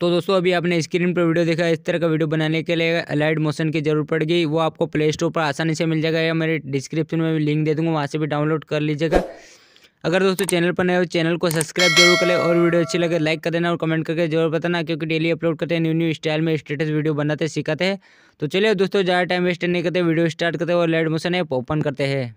तो दोस्तों अभी आपने स्क्रीन पर वीडियो देखा इस तरह का वीडियो बनाने के लिए अलाइट मोशन की जरूरत पड़ेगी वो आपको प्ले स्टोर पर आसानी से मिल जाएगा या मेरे डिस्क्रिप्शन में भी लिंक दे दूँगा वहाँ से भी डाउनलोड कर लीजिएगा अगर दोस्तों चैनल पर नए हो चैनल को सब्सक्राइब जरूर करें और वीडियो अच्छी लगे लाइक कर देना और कमेंट करके जरूर बताना क्योंकि डेली अपलोड करते हैं न्यू न्यू स्टाइल में स्टेटस वीडियो बनाते सिखाते हैं तो चलिए दोस्तों ज़्यादा टाइम वेस्ट नहीं करते वीडियो स्टार्ट करते हैं और लाइट मोशन ऐप ओपन करते हैं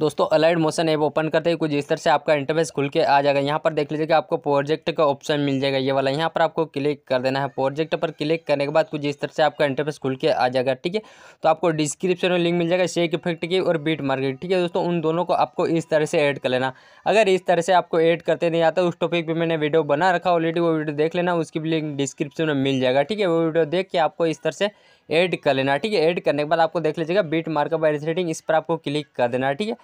दोस्तों अलाइड मोशन ऐप ओपन करते ही कुछ इस तरह से आपका इंटरफेस खुल के आ जाएगा यहाँ पर देख लीजिएगा आपको प्रोजेक्ट का ऑप्शन मिल जाएगा ये वाला यहाँ पर आपको क्लिक कर देना है प्रोजेक्ट पर क्लिक करने के बाद कुछ इस तरह से आपका इंटरफेस खुल के आ जाएगा ठीक है तो आपको डिस्क्रिप्शन में लिंक मिल जाएगा शेक इफेक्ट की और बीट मार्केट ठीक है दोस्तों उन दोनों को आपको इस तरह से ऐड कर लेना अगर इस तरह से आपको ऐड करते नहीं आता उस टॉपिक पर मैंने वीडियो बना रखा ऑलरेडी वो वीडियो देख लेना उसकी भी लिंक डिस्क्रिप्शन में मिल जाएगा ठीक है वो वीडियो देख के आपको इस तरह से ऐड कर लेना ठीक है ऐड करने के बाद आपको देख लीजिएगा बीट मार्कअप एडिस रेटिंग इस पर आपको क्लिक कर देना ठीक है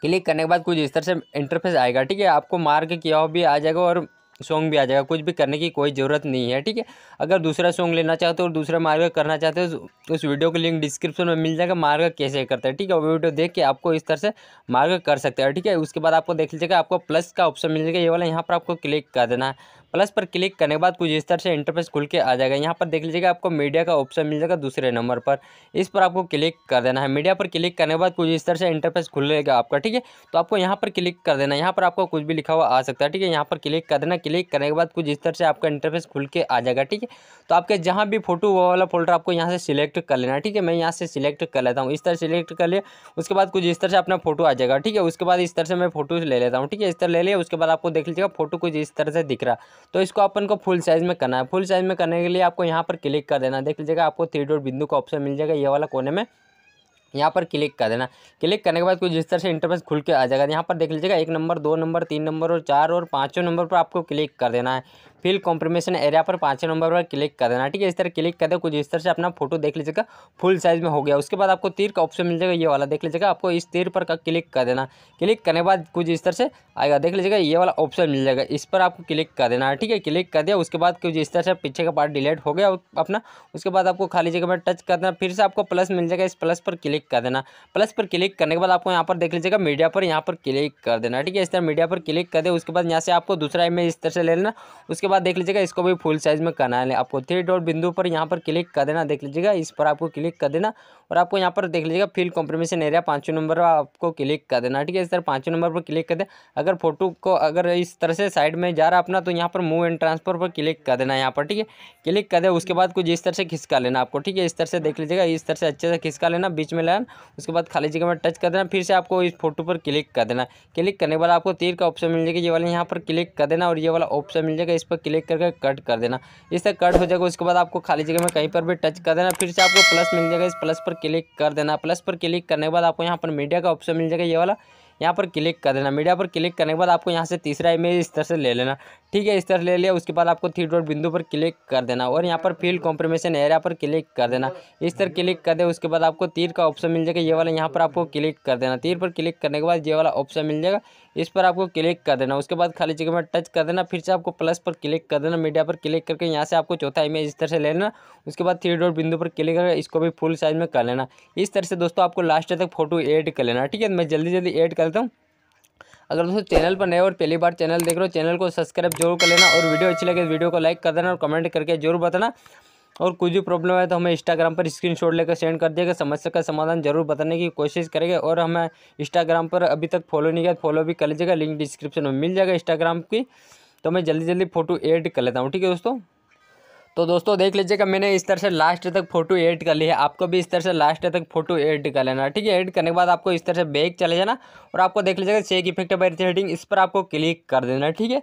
क्लिक करने के बाद कुछ इस तरह से इंटरफेस आएगा ठीक है आपको मार्क किया हो भी आ जाएगा और सॉन्ग भी आ जाएगा कुछ भी करने की कोई ज़रूरत नहीं है ठीक है अगर दूसरा सॉन्ग लेना चाहते हो और दूसरा मार्ग करना चाहते हो उस वीडियो का लिंक डिस्क्रिप्शन में मिल जाएगा मार्ग कैसे करते हैं ठीक है वो वीडियो देख के आपको इस तरह से मार्ग कर सकते हैं ठीक है उसके बाद आपको देख लीजिएगा आपको प्लस का ऑप्शन मिल जाएगा ये वाला यहाँ पर आपको क्लिक कर देना है प्लस पर क्लिक करने के बाद कुछ इस तरह से इंटरफेस खुल के आ जाएगा यहाँ पर देख लीजिएगा आपको मीडिया का ऑप्शन मिल जाएगा दूसरे नंबर पर इस पर आपको क्लिक कर देना है मीडिया पर क्लिक करने के बाद कुछ इस तरह से इंटरफेस खुलेगा आपका ठीक है तो आपको यहाँ पर क्लिक कर देना यहाँ पर आपको कुछ भी लिखा हुआ आ सकता है ठीक है यहाँ पर क्लिक कर देना क्लिक करने के बाद कुछ इस तरह से आपका इंटरफेस खुल के आ जाएगा ठीक है तो आपके जहाँ भी फोटो वो वाला फोल्डर आपको यहाँ से सिलेक्ट कर लेना ठीक है मैं यहाँ से सिलेक्ट कर लेता हूँ इस तरह सेलेक्ट कर लिया उसके बाद कुछ इस तरह से अपना फोटो आ जाएगा ठीक है उसके बाद इस तरह से मैं फोटो ले लेता हूँ ठीक है इस तरह ले लिया उसके बाद आपको देख लीजिएगा फोटो कुछ इस तरह से दिख रहा तो इसको अपन को फुल साइज़ में करना है फुल साइज़ में करने के लिए आपको यहाँ पर क्लिक कर देना देख लीजिएगा आपको थ्री डॉट बिंदु का ऑप्शन मिल जाएगा ये वाला कोने में यहाँ पर क्लिक कर देना क्लिक करने के बाद कुछ जिस तरह से इंटरफेस खुल के आ जाएगा यहाँ पर देख लीजिएगा एक नंबर दो नंबर तीन नंबर और चार और पाँचों नंबर पर आपको क्लिक कर देना है फिल कॉम्प्रमेशन एरिया पर पाँचों नंबर पर क्लिक कर देना ठीक है इस तरह क्लिक कर दे कुछ इस तरह से अपना फोटो देख लीजिएगा फुल साइज में हो गया उसके बाद आपको तीर का ऑप्शन मिल जाएगा ये वाला देख लीजिएगा आपको इस तीर पर क्लिक कर देना क्लिक करने के बाद कुछ इस तरह से आएगा देख लीजिएगा ये वाला ऑप्शन मिल जाएगा इस पर आपको क्लिक कर देना है ठीक है क्लिक कर दिया उसके बाद कुछ इस तरह से पीछे का पार्ट डिलीट हो गया अपना उसके बाद आपको खाली जगह पर टच कर देना फिर से आपको प्लस मिल जाएगा इस प्लस पर क्लिक क्लिक कर देना प्लस पर क्लिक करने के बाद आपको यहाँ पर देख लीजिएगा मीडिया पर यहाँ पर क्लिक कर देना ठीक है इस तरह मीडिया पर क्लिक कर दे उसके बाद यहाँ से आपको दूसरा इमेज इस तरह से ले लेना उसके बाद देख लीजिएगा इसको भी फुल साइज़ में करना है आपको थ्री डॉट बिंदु पर यहाँ पर क्लिक कर देना देख लीजिएगा इस पर आपको क्लिक कर देना और आपको यहाँ पर देख लीजिएगा फिल कॉम्प्रमेशन एरिया पाँचों नंबर पर आपको क्लिक कर देना ठीक है इस तरह पाँचों नंबर पर क्लिक कर दे अगर फोटो को अगर इस तरह से साइड में जा रहा अपना तो यहाँ पर मूव एंड ट्रांसफर पर क्लिक कर देना यहाँ पर ठीक है क्लिक कर दे उसके बाद कुछ इस तरह से खिसका लेना आपको ठीक है इस तरह से देख लीजिएगा इस तरह से अच्छे से खिसका लेना बीच में देना उसके बाद खाली जगह में टच कर देना फिर से आपको इस फोटो पर क्लिक कर देना क्लिक करने के बाद आपको तीर का ऑप्शन मिल जाएगा ये वाला यहाँ पर क्लिक कर देना और ये वाला ऑप्शन मिल जाएगा इस पर क्लिक करके कट कर देना इस तरह कट हो जाएगा उसके बाद आपको खाली जगह में कहीं पर भी टच कर देना फिर से आपको प्लस मिल जाएगा इस प्लस पर क्लिक कर देना प्लस पर क्लिक करने के बाद आपको यहाँ पर मीडिया का ऑप्शन मिल जाएगा ये वाला यहाँ पर क्लिक कर देना मीडिया पर क्लिक करने के बाद आपको यहाँ से तीसरा इमेज इस तरह से ले लेना ठीक है इस तरह ले लिया उसके बाद आपको थ्री डॉट बिंदु पर क्लिक कर देना और यहाँ पर फील्ड कॉम्प्रोमेशन एरिया पर क्लिक कर देना इस तरह क्लिक कर दे उसके बाद आपको तीर का ऑप्शन मिल जाएगा ये वाला यहाँ पर आपको क्लिक कर देना तीर पर क्लिक करने के बाद ये वाला ऑप्शन मिल जाएगा इस पर आपको क्लिक कर देना उसके बाद खाली जगह में टच कर देना फिर से आपको प्लस पर क्लिक कर देना मीडिया पर क्लिक करके यहाँ से आपको चौथा इमेज इस तरह से लेना उसके बाद थ्री डॉट बिंदु पर क्लिक करके इसको भी फुल साइज में कर लेना इस तरह से दोस्तों आपको लास्ट तक फोटो एड कर लेना ठीक है मैं जल्दी जल्दी एड करता हूँ अगर दोस्तों चैनल पर नए और पहली बार चैनल देख रहे हो चैनल को सब्सक्राइब जरूर कर लेना और वीडियो अच्छी लगे तो वीडियो को लाइक कर देना और कमेंट करके जरूर बताना और कुछ भी प्रॉब्लम है तो हमें इंस्टाग्राम पर स्क्रीनशॉट लेकर सेंड कर दिएगा समस्या का समाधान जरूर बताने की कोशिश करेंगे और हमें इंस्टाग्राम पर अभी तक फॉलो नहीं किया फॉलो तो भी कर लीजिएगा लिंक डिस्क्रिप्शन में मिल जाएगा इंस्टाग्राम की तो मैं जल्दी जल्दी फ़ोटो एड कर लेता हूँ ठीक है दोस्तों तो दोस्तों देख लीजिएगा मैंने इस तरह से लास्ट तक फोटो एड कर ली है आपको भी इस तरह से लास्ट तक फोटो एड कर लेना ठीक है एड करने के बाद आपको इस तरह से बैक चले जाना और आपको देख लीजिएगा चेक इफेक्ट बाई रिथेडिंग इस पर आपको क्लिक कर देना ठीक है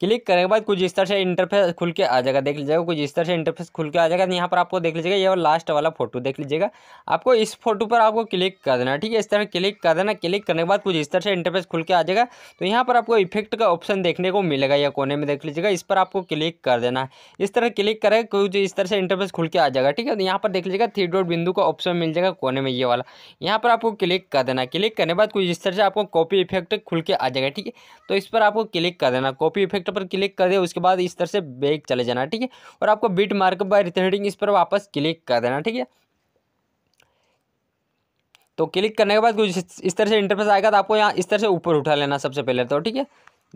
क्लिक करने के बाद कुछ इस तरह से इंटरफेस खुल के आ जाएगा देख लीजिएगा कुछ इस तरह से इंटरफेस खुल के आ जाएगा यहाँ पर आपको देख लीजिएगा ये लास्ट वाला फोटो देख लीजिएगा आपको इस फोटो पर आपको क्लिक कर देना ठीक है इस तरह क्लिक कर देना क्लिक करने के बाद कुछ इस तरह से इंटरफेस खुल के आ जाएगा तो यहाँ पर आपको इफेक्ट का ऑप्शन देखने को मिलेगा या कोने में देख लीजिएगा इस पर आपको क्लिक कर देना इस तरह क्लिक करेगा कुछ इस तरह से इंटरफेस खुल के आ जाएगा ठीक है तो यहाँ पर देख लीजिएगा थ्री डॉट बिंदु का ऑप्शन मिल जाएगा कोने में ये वाला यहाँ पर आपको क्लिक कर देना क्लिक करने के बाद कुछ इस तरह से आपको कॉपी इफेक्ट खुल के आ जाएगा ठीक है तो इस पर आपको क्लिक कर देना कॉपी इफेक्ट नेक्स्ट पर क्लिक कर दे उसके बाद इस तरह से बैक चले जाना ठीक है और आपको बीट मार्क बाय रिटर्निंग इस पर वापस क्लिक कर देना ठीक है तो क्लिक करने के बाद कुछ इस तरह से इंटरफेस आएगा तो आपको यहाँ इस तरह से ऊपर उठा लेना सबसे पहले तो ठीक है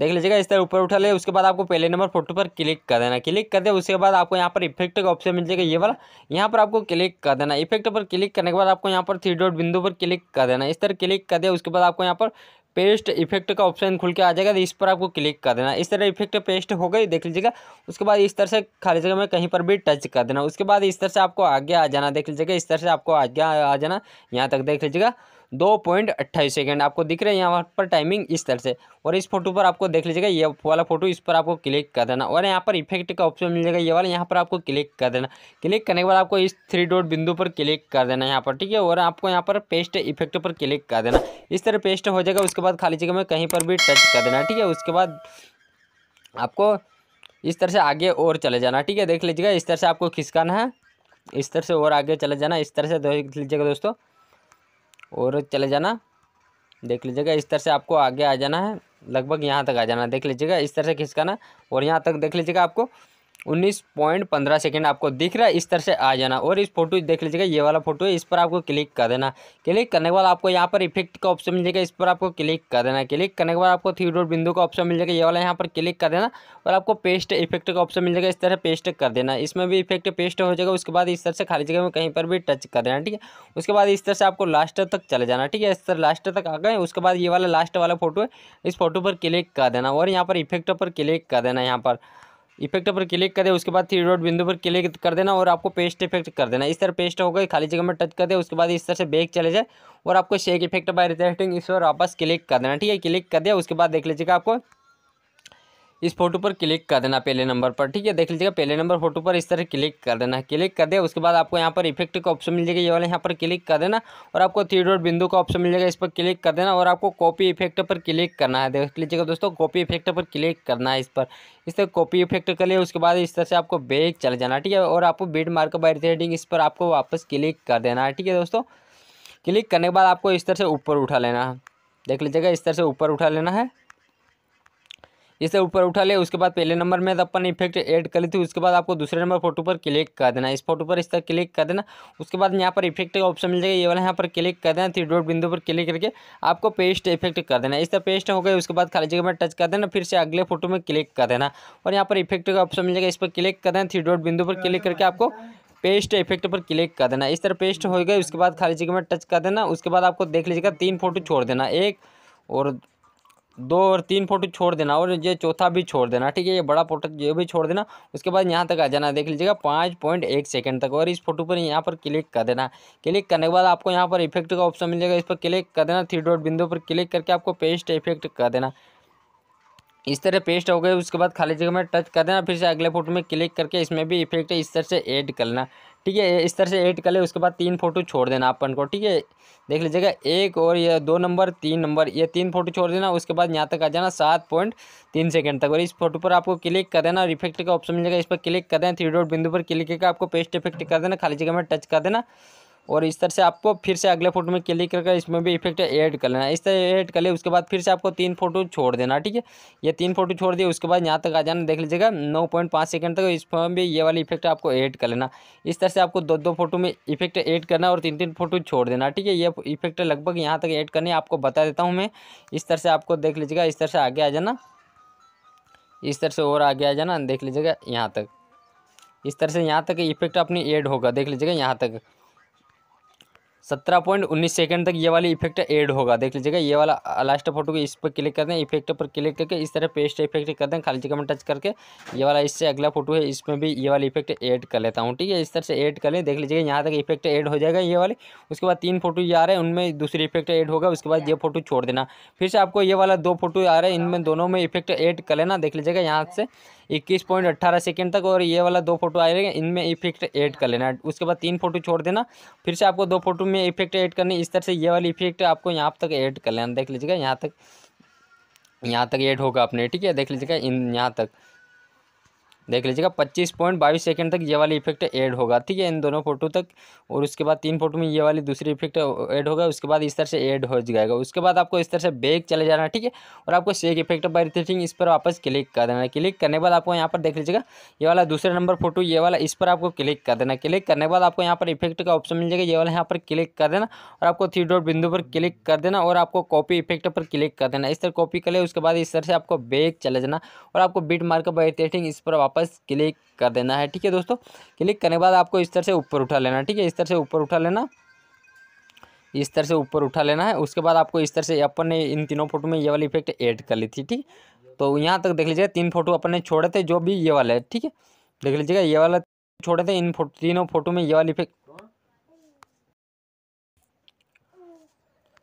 देख लीजिएगा इस तरह ऊपर उठा ले उसके बाद आपको पहले नंबर फोटो पर क्लिक कर देना क्लिक कर दे उसके बाद आपको यहाँ पर इफेक्ट का ऑप्शन मिल जाएगा ये वाला यहाँ पर आपको क्लिक कर देना इफेक्ट पर क्लिक करने के बाद आपको यहाँ पर थ्री डॉट बिंदु पर क्लिक कर देना इस तरह क्लिक कर दे उसके बाद आपको यहाँ पर पेस्ट इफेक्ट का ऑप्शन खुल के आ जाएगा तो इस पर आपको क्लिक कर देना इस तरह इफेक्ट पेस्ट हो गई देख लीजिएगा उसके बाद इस तरह से खाली जगह में कहीं पर भी टच कर देना उसके बाद इस तरह से आपको आगे आ जाना देख लीजिएगा इस तरह से आपको आगे आ जाना यहाँ तक देख लीजिएगा दो पॉइंट अट्ठाईस सेकेंड आपको दिख रहे हैं यहाँ पर टाइमिंग इस तरह से और इस फोटो पर आपको देख लीजिएगा ये वाला फोटो इस पर आपको क्लिक कर देना और यहाँ पर इफेक्ट का ऑप्शन मिल जाएगा ये वाला यहाँ पर आपको क्लिक कर देना क्लिक करने के बाद आपको इस थ्री डॉट बिंदु पर क्लिक कर देना यहाँ पर ठीक है और आपको यहाँ पर पेस्ट इफेक्ट पर क्लिक कर देना इस तरह पेस्ट हो जाएगा उसके बाद खाली जगह में कहीं पर भी टच कर देना ठीक है उसके बाद आपको इस तरह से आगे और चले जाना ठीक है देख लीजिएगा इस तरह से आपको खिसकाना है इस तरह से और आगे चले जाना इस तरह से देख लीजिएगा दोस्तों और चले जाना देख लीजिएगा इस तरह से आपको आगे आ जाना है लगभग यहाँ तक आ जाना देख लीजिएगा इस तरह से खिसकाना और यहाँ तक देख लीजिएगा आपको उन्नीस पॉइंट पंद्रह सेकेंड आपको दिख रहा है इस तरह से आ जाना और इस फोटो देख लीजिएगा ये वाला फोटो है इस पर आपको क्लिक कर देना क्लिक करने के बाद आपको यहाँ पर इफेक्ट का ऑप्शन मिल जाएगा इस पर आपको क्लिक कर देना क्लिक करने के बाद आपको थ्री डॉट बिंदु का ऑप्शन मिल जाएगा ये वाला यहाँ पर क्लिक कर देना और आपको पेस्ट इफेक्ट का ऑप्शन मिल जाएगा इस तरह पेस्ट कर देना इसमें भी इफेक्ट पेस्ट हो जाएगा उसके बाद इस तरह से खाली जगह में कहीं पर भी टच कर देना ठीक है उसके बाद इस तरह से आपको लास्ट तक चले जाना ठीक है इस तरह लास्ट तक आ गए उसके बाद ये वाला लास्ट वाला फोटो है इस फोटो पर क्लिक कर देना और यहाँ पर इफेक्ट पर क्लिक कर देना यहाँ पर इफेक्ट पर क्लिक कर दे उसके बाद थ्री डॉट बिंदु पर क्लिक कर देना और आपको पेस्ट इफेक्ट कर देना इस तरह पेस्ट होगा खाली जगह में टच कर दे उसके बाद इस तरह से बैक चले जाए और आपको शेक इफेक्ट बाय रिजल्टिंग इस पर वापस क्लिक कर देना ठीक है क्लिक कर दिया उसके बाद देख लीजिएगा आपको इस फोटो पर क्लिक कर देना पहले नंबर पर ठीक है देख लीजिएगा पहले नंबर फोटो पर इस तरह क्लिक कर देना है क्लिक कर दे उसके बाद आपको यहाँ पर इफेक्ट का ऑप्शन मिल जाएगा ये वाला यहाँ पर क्लिक कर देना और आपको थ्री डॉट बिंदु का ऑप्शन मिल जाएगा इस पर क्लिक कर देना और आपको कॉपी इफेक्ट पर क्लिक करना है देख लीजिएगा दोस्तों कॉपी इफेक्ट पर क्लिक करना है इस पर इस तरह कॉपी इफेक्ट कर लिए उसके बाद इस तरह से आपको बैग चले जाना ठीक है और आपको बीट मार्क बाई रेडिंग इस पर आपको वापस क्लिक कर देना है ठीक है दोस्तों क्लिक करने के बाद आपको इस तरह से ऊपर उठा लेना है देख लीजिएगा इस तरह से ऊपर उठा लेना है इसे ऊपर उठा ले उसके बाद पहले नंबर में अपन इफेक्ट ऐड ली थी उसके बाद आपको दूसरे नंबर फोटो पर क्लिक कर देना इस फोटो पर इस तरह क्लिक कर देना उसके बाद यहाँ पर इफेक्ट का ऑप्शन मिल जाएगा ये वाला यहाँ पर क्लिक कर देना थ्री डॉट बिंदु पर क्लिक करके आपको पेस्ट इफेक्ट कर देना इस तरह पेस्ट हो गए उसके बाद खाली जगह में टच कर देना फिर से अगले फोटो में क्लिक कर देना और यहाँ पर इफेक्ट का ऑप्शन मिल जाएगा इस पर क्लिक कर देना थ्री डॉट बिंदु पर क्लिक करके आपको पेस्ट इफेक्ट पर क्लिक कर देना इस तरह पेस्ट हो गई उसके बाद खाली जगह में टच कर देना उसके बाद आपको देख लीजिएगा तीन फोटो छोड़ देना एक और दो और तीन फोटो छोड़ देना और ये चौथा भी छोड़ देना ठीक है ये बड़ा फोटो ये भी छोड़ देना उसके बाद यहाँ तक आ जाना देख लीजिएगा पाँच पॉइंट एक सेकेंड तक और इस फोटो पर यहाँ पर क्लिक कर देना क्लिक करने के बाद आपको यहाँ पर इफेक्ट का ऑप्शन मिल जाएगा इस पर क्लिक कर देना थ्री डॉट बिंदु पर क्लिक करके आपको पेस्ट इफेक्ट कर देना इस तरह पेस्ट हो गए उसके बाद खाली जगह में टच कर देना फिर से अगले फोटो में क्लिक करके इसमें भी इफेक्ट इस तरह से ऐड करना ठीक है इस तरह से एड कर ले उसके बाद तीन फोटो छोड़ देना अपन को ठीक है देख लीजिएगा एक और ये दो नंबर तीन नंबर ये तीन फोटो छोड़ देना उसके बाद यहाँ तक आ जाना सात पॉइंट तीन सेकेंड तक और इस फोटो पर आपको क्लिक कर देना और इफेक्ट का ऑप्शन मिल जाएगा इस पर क्लिक कर देना थ्री डॉट बिंदु पर क्लिक करके आपको पेस्ट इफेक्ट कर देना खाली जगह में टच कर देना और इस तरह से आपको फिर से अगले फोटो में क्लिक करके इसमें भी इफेक्ट ऐड कर लेना इस तरह ऐड कर ले उसके बाद फिर से आपको तीन फोटो छोड़ देना ठीक है ये तीन फोटो छोड़ दिए उसके बाद यहाँ तक आ जाना देख लीजिएगा नौ पॉइंट पाँच सेकेंड तक इसमें भी ये वाली इफेक्ट आपको ऐड कर लेना इस तरह से आपको दो दो फोटो में इफेक्ट ऐड करना और तीन तीन फोटो छोड़ देना ठीक है ये इफेक्ट लगभग यहाँ तक ऐड करनी आपको बता देता हूँ मैं इस तरह से आपको देख लीजिएगा इस तरह से आगे आ जाना इस तरह से और आगे आ जाना देख लीजिएगा यहाँ तक इस तरह से यहाँ तक इफेक्ट अपनी ऐड होगा देख लीजिएगा यहाँ तक सत्रह पॉइंट उन्नीस सेकेंड तक ये वाली इफेक्ट ऐड होगा देख लीजिएगा ये वाला लास्ट फोटो को इस पर क्लिक कर दें इफेक्ट पर क्लिक करके इस तरह पेस्ट इफेक्ट कर दें खाली जगह में टच करके ये वाला इससे अगला फोटो है इसमें भी ये वाली इफेक्ट ऐड कर लेता हूँ ठीक है इस तरह से ऐड कर लें देख लीजिएगा यहाँ तक इफेक्ट ऐड हो जाएगा ये वाले उसके बाद तीन फोटो ये आ रहे हैं उनमें दूसरी इफेक्ट ऐड होगा उसके बाद ये फोटो छोड़ देना फिर से आपको ये वाला दो फोटो आ रहे हैं इनमें दोनों में इफेक्ट ऐड कर लेना देख लीजिएगा यहाँ से इक्कीस पॉइंट अट्ठारह सेकेंड तक और ये वाला दो फोटो आएगा इनमें इफेक्ट ऐड कर लेना उसके बाद तीन फोटो छोड़ देना फिर से आपको दो फोटो में इफेक्ट ऐड करनी इस तरह से ये वाली इफेक्ट आपको यहाँ तक ऐड कर लेना देख लीजिएगा यहाँ तक यहाँ तक ऐड होगा अपने ठीक है देख लीजिएगा इन यहाँ तक देख लीजिएगा पच्चीस पॉइंट बाईस सेकेंड तक ये वाली इफेक्ट ऐड होगा ठीक है इन दोनों फोटो तक और उसके बाद तीन फोटो में ये वाली दूसरी इफेक्ट ऐड होगा उसके बाद इस तरह से ऐड हो जाएगा उसके बाद आपको इस तरह से बैग चले जाना ठीक है और आपको सेक इफेक्ट बाई रिथेटिंग इस पर वापस क्लिक कर देना क्लिक करने के बाद आपको यहाँ पर देख लीजिएगा ये वाला दूसरे नंबर फोटो ये वाला इस पर आपको क्लिक कर देना क्लिक करने के बाद आपको यहाँ पर इफेक्ट का ऑप्शन मिल जाएगा ये वाला यहाँ पर क्लिक कर देना और आपको थ्री डॉट बिंदु पर क्लिक कर देना और आपको कॉपी इफेक्ट पर क्लिक कर देना इस तरह कॉपी कर ले उसके बाद इस तरह से आपको बैग चले जाना और आपको बीट मार्क बाई इस पर वापस क्लिक कर देना है ठीक है दोस्तों क्लिक करने के बाद आपको इस तरह से ऊपर उठा लेना ठीक है इस तरह से ऊपर उठा लेना इस तरह से ऊपर उठा लेना है उसके बाद आपको इस तरह से अपन ने इन तीनों फोटो में ये वाली इफेक्ट ऐड कर ली थी ठीक तो यहाँ तक देख लीजिएगा तीन फोटो अपन ने छोड़े थे जो भी ये वाला है ठीक है देख लीजिएगा ये वाला छोड़े थे इन फोटो तीनों फोटो में ये वाली इफेक्ट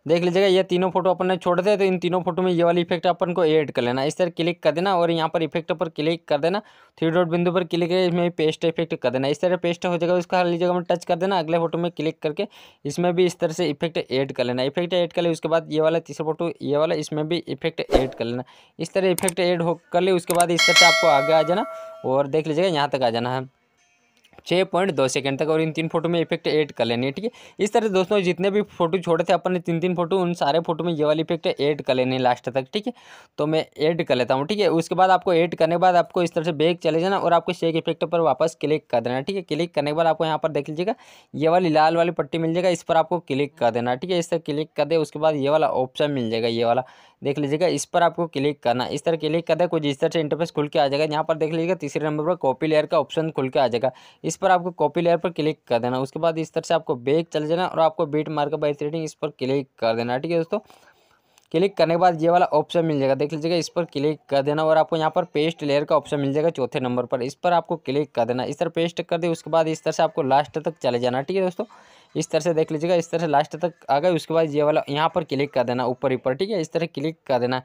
देख लीजिएगा ये तीनों फोटो अपन ने छोड़ थे तो इन तीनों फोटो में ये वाली इफेक्ट अपन को ऐड कर लेना इस तरह क्लिक कर देना और यहाँ पर इफेक्ट पर क्लिक कर देना थ्री डॉट बिंदु पर क्लिक करके इसमें पेस्ट इफेक्ट कर देना इस तरह पेस्ट हो जाएगा उसका हर लीजिएगा में टच कर देना अगले फोटो में क्लिक करके इसमें भी इस तरह से इफेक्ट ऐड कर लेना इफेक्ट ऐड कर ले उसके बाद ये वाला तीसरा फोटो ये वाला इसमें भी इफेक्ट ऐड कर लेना इस तरह इफेक्ट ऐड हो कर ले उसके बाद इस तरह से आपको आगे आ जाना और देख लीजिएगा यहाँ तक आ जाना है छः पॉइंट दो सेकेंड तक और इन तीन फोटो में इफेक्ट ऐड कर लेनी है ठीक है इस तरह से दोस्तों जितने भी फोटो छोड़े थे अपन ने तीन तीन फोटो उन सारे फोटो में ये वाली इफेक्ट ऐड कर लेनी है लास्ट तक ठीक है तो मैं ऐड कर लेता हूँ ठीक है उसके बाद आपको ऐड करने के बाद आपको इस तरह से बैग चले जाना और आपको शेक इफेक्ट पर वापस क्लिक कर देना ठीक है क्लिक करने के बाद आपको यहाँ पर देख लीजिएगा ये वाली लाल वाली पट्टी मिल जाएगा इस पर आपको क्लिक कर देना ठीक है इस तरह क्लिक कर दे उसके बाद ये वाला ऑप्शन मिल जाएगा ये वाला देख लीजिएगा इस पर आपको क्लिक करना इस तरह क्लिक कर दे कुछ इस तरह से इंटरफेस खुल के आ जाएगा यहाँ पर देख लीजिएगा तीसरे नंबर पर कॉपी लेयर का ऑप्शन खुल के आ जाएगा इस पर आपको कॉपी लेयर पर क्लिक कर देना उसके बाद इस तरह से आपको बेग चले जाना और आपको बीट मार्क बाई थ्रेडिंग इस पर क्लिक कर देना ठीक है दोस्तों क्लिक करने के बाद ये वाला ऑप्शन मिल जाएगा देख लीजिएगा इस पर क्लिक कर देना और आपको यहाँ पर पेस्ट लेयर का ऑप्शन मिल जाएगा चौथे नंबर पर इस पर आपको क्लिक कर देना इस तरह पेस्ट कर दे उसके बाद इस तरह से आपको लास्ट तक चले जाना ठीक है दोस्तों इस तरह से देख लीजिएगा इस तरह से लास्ट तक आ गए उसके बाद ये वाला यहाँ पर क्लिक कर देना ऊपर ऊपर ठीक है इस तरह क्लिक कर देना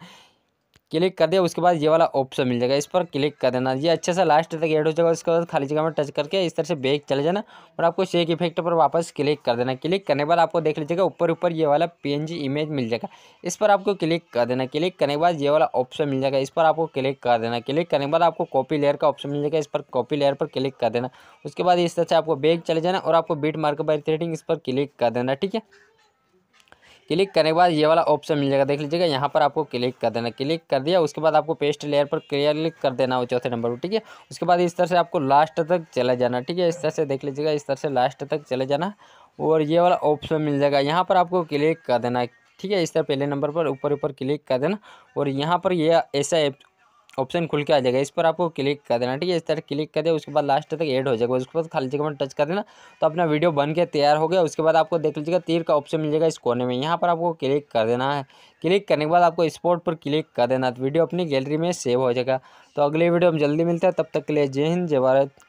क्लिक कर दिया उसके बाद ये वाला ऑप्शन मिल जाएगा इस पर क्लिक कर देना ये अच्छे से लास्ट तक एड हो जाएगा उसके बाद खाली जगह में टच करके इस तरह से बैग चले जाना और आपको शेक इफेक्ट पर वापस क्लिक कर देना क्लिक करने के बाद आपको देख लीजिएगा ऊपर ऊपर ये वाला पी इमेज मिल जाएगा इस पर आपको क्लिक कर देना क्लिक करने के बाद ये वाला ऑप्शन मिल जाएगा इस पर आपको क्लिक कर देना क्लिक करने के बाद आपको कॉपी लेयर का ऑप्शन मिल जाएगा इस पर कॉपी लेयर पर क्लिक कर देना उसके बाद इस तरह से आपको बैग चले जाना और आपको बीट मार्क बाई थ्रेडिंग इस पर क्लिक कर देना ठीक है क्लिक करने के बाद ये वाला ऑप्शन मिल जाएगा देख लीजिएगा यहाँ पर आपको क्लिक कर देना क्लिक कर दिया उसके बाद आपको पेस्ट लेयर पर क्लिक कर देना हो चौथे नंबर पर ठीक है उसके बाद इस तरह से आपको लास्ट तक चला जाना ठीक है इस तरह से देख लीजिएगा इस तरह से लास्ट तक चले जाना और ये वाला ऑप्शन मिल जाएगा यहाँ पर आपको क्लिक कर देना ठीक है इस तरह पहले नंबर पर ऊपर ऊपर क्लिक कर देना और यहाँ पर ये ऐसा ऑप्शन खुल के आ जाएगा इस पर आपको क्लिक कर देना ठीक है इस तरह क्लिक कर दे उसके बाद लास्ट तक एड हो जाएगा उसके बाद खाली जगह में टच कर देना तो अपना वीडियो बन के तैयार हो गया उसके बाद आपको देख लीजिएगा तीर का ऑप्शन मिल जाएगा इस कोने में यहाँ पर आपको क्लिक कर देना है क्लिक करने के बाद आपको स्पॉट पर क्लिक कर देना तो वीडियो अपनी गैलरी में सेव हो जाएगा तो अगले वीडियो हम जल्दी मिलते हैं तब तक के लिए जय हिंद जय भारत